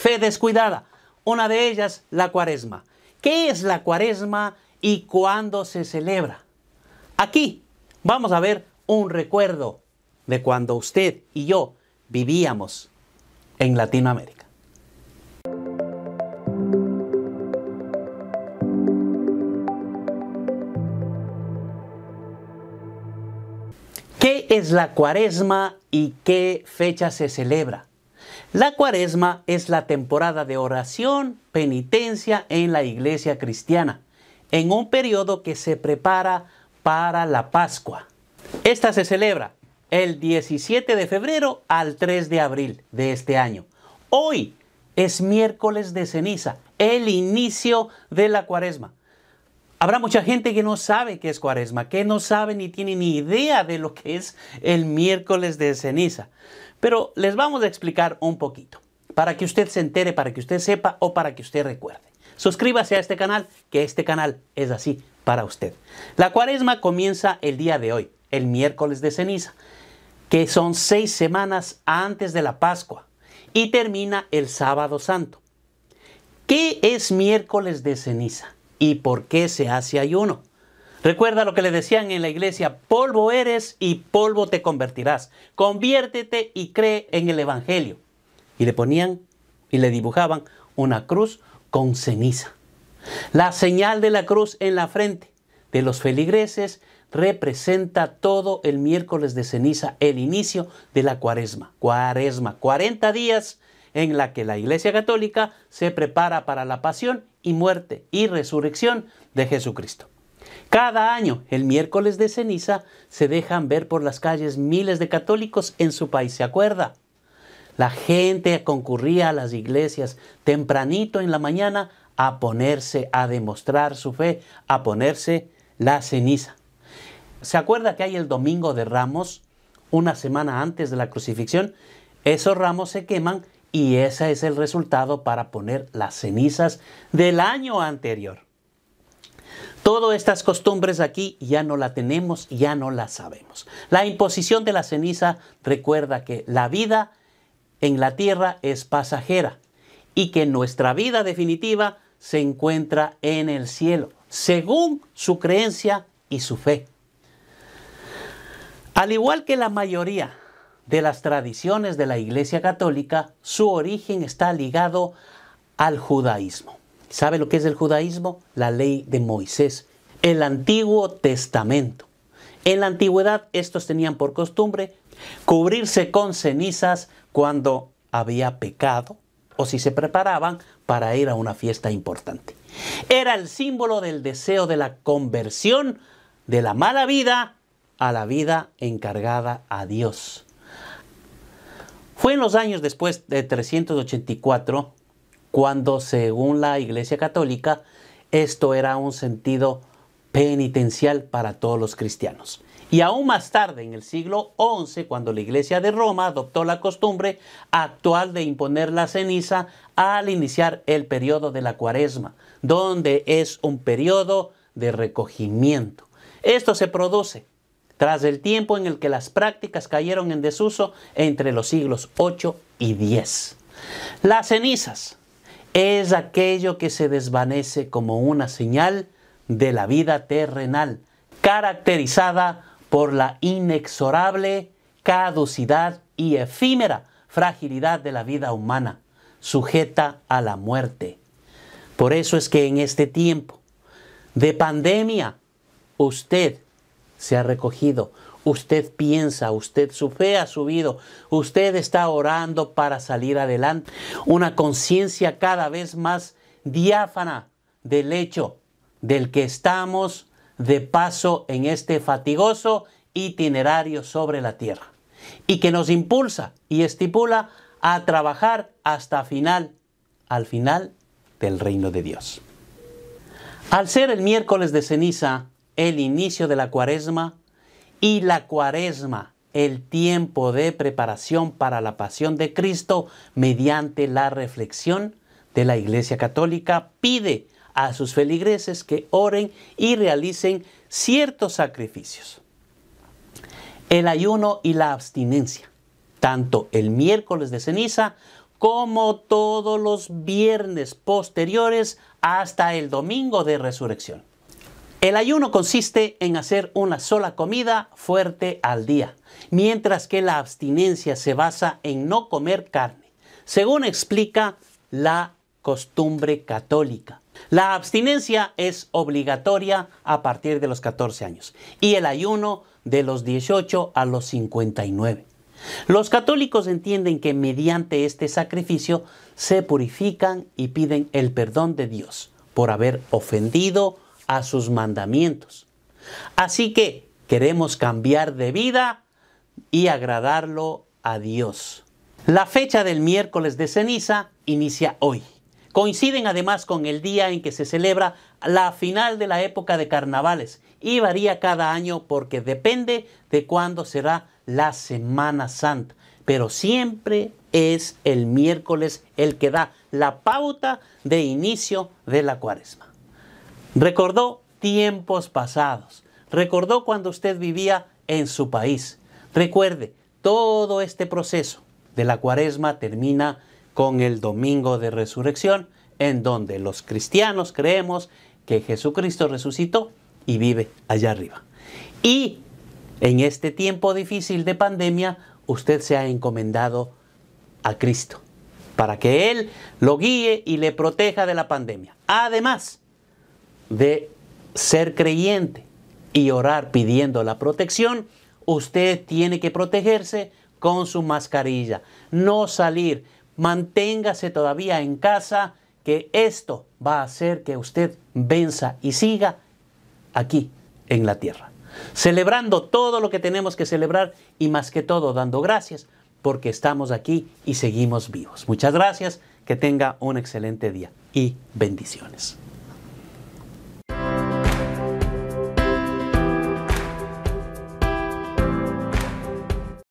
fe descuidada. Una de ellas, la cuaresma. ¿Qué es la cuaresma y cuándo se celebra? Aquí vamos a ver un recuerdo de cuando usted y yo vivíamos en Latinoamérica. ¿Qué es la cuaresma y qué fecha se celebra? La cuaresma es la temporada de oración, penitencia en la iglesia cristiana, en un periodo que se prepara para la Pascua. Esta se celebra el 17 de febrero al 3 de abril de este año. Hoy es miércoles de ceniza, el inicio de la cuaresma. Habrá mucha gente que no sabe qué es cuaresma, que no sabe ni tiene ni idea de lo que es el miércoles de ceniza. Pero les vamos a explicar un poquito, para que usted se entere, para que usted sepa o para que usted recuerde. Suscríbase a este canal, que este canal es así para usted. La cuaresma comienza el día de hoy, el miércoles de ceniza, que son seis semanas antes de la Pascua y termina el sábado santo. ¿Qué es miércoles de ceniza? y por qué se hace ayuno. Recuerda lo que le decían en la iglesia, polvo eres y polvo te convertirás. Conviértete y cree en el Evangelio. Y le ponían y le dibujaban una cruz con ceniza. La señal de la cruz en la frente de los feligreses representa todo el miércoles de ceniza, el inicio de la cuaresma. Cuaresma, 40 días en la que la Iglesia Católica se prepara para la pasión y muerte y resurrección de Jesucristo. Cada año, el miércoles de ceniza, se dejan ver por las calles miles de católicos en su país, ¿se acuerda? La gente concurría a las iglesias tempranito en la mañana a ponerse, a demostrar su fe, a ponerse la ceniza. ¿Se acuerda que hay el domingo de ramos, una semana antes de la crucifixión? Esos ramos se queman y ese es el resultado para poner las cenizas del año anterior. Todas estas costumbres aquí ya no la tenemos, ya no las sabemos. La imposición de la ceniza recuerda que la vida en la tierra es pasajera y que nuestra vida definitiva se encuentra en el cielo, según su creencia y su fe. Al igual que la mayoría de las tradiciones de la Iglesia Católica, su origen está ligado al judaísmo. ¿Sabe lo que es el judaísmo? La ley de Moisés, el Antiguo Testamento. En la antigüedad estos tenían por costumbre cubrirse con cenizas cuando había pecado o si se preparaban para ir a una fiesta importante. Era el símbolo del deseo de la conversión de la mala vida a la vida encargada a Dios. Fue en los años después de 384 cuando, según la Iglesia Católica, esto era un sentido penitencial para todos los cristianos. Y aún más tarde, en el siglo XI, cuando la Iglesia de Roma adoptó la costumbre actual de imponer la ceniza al iniciar el periodo de la cuaresma, donde es un periodo de recogimiento. Esto se produce tras el tiempo en el que las prácticas cayeron en desuso entre los siglos 8 y 10. Las cenizas es aquello que se desvanece como una señal de la vida terrenal, caracterizada por la inexorable caducidad y efímera fragilidad de la vida humana, sujeta a la muerte. Por eso es que en este tiempo de pandemia, usted se ha recogido, usted piensa, usted su fe ha subido, usted está orando para salir adelante. Una conciencia cada vez más diáfana del hecho del que estamos de paso en este fatigoso itinerario sobre la tierra y que nos impulsa y estipula a trabajar hasta final, al final del reino de Dios. Al ser el miércoles de ceniza, el inicio de la cuaresma y la cuaresma, el tiempo de preparación para la pasión de Cristo mediante la reflexión de la Iglesia Católica, pide a sus feligreses que oren y realicen ciertos sacrificios. El ayuno y la abstinencia, tanto el miércoles de ceniza como todos los viernes posteriores hasta el domingo de resurrección. El ayuno consiste en hacer una sola comida fuerte al día, mientras que la abstinencia se basa en no comer carne, según explica la costumbre católica. La abstinencia es obligatoria a partir de los 14 años y el ayuno de los 18 a los 59. Los católicos entienden que mediante este sacrificio se purifican y piden el perdón de Dios por haber ofendido, a sus mandamientos. Así que queremos cambiar de vida y agradarlo a Dios. La fecha del miércoles de ceniza inicia hoy. Coinciden además con el día en que se celebra la final de la época de carnavales y varía cada año porque depende de cuándo será la Semana Santa. Pero siempre es el miércoles el que da la pauta de inicio de la cuaresma. Recordó tiempos pasados. Recordó cuando usted vivía en su país. Recuerde, todo este proceso de la cuaresma termina con el domingo de resurrección, en donde los cristianos creemos que Jesucristo resucitó y vive allá arriba. Y en este tiempo difícil de pandemia, usted se ha encomendado a Cristo para que Él lo guíe y le proteja de la pandemia. Además, de ser creyente y orar pidiendo la protección, usted tiene que protegerse con su mascarilla, no salir, manténgase todavía en casa, que esto va a hacer que usted venza y siga aquí en la tierra, celebrando todo lo que tenemos que celebrar y más que todo dando gracias porque estamos aquí y seguimos vivos. Muchas gracias, que tenga un excelente día y bendiciones.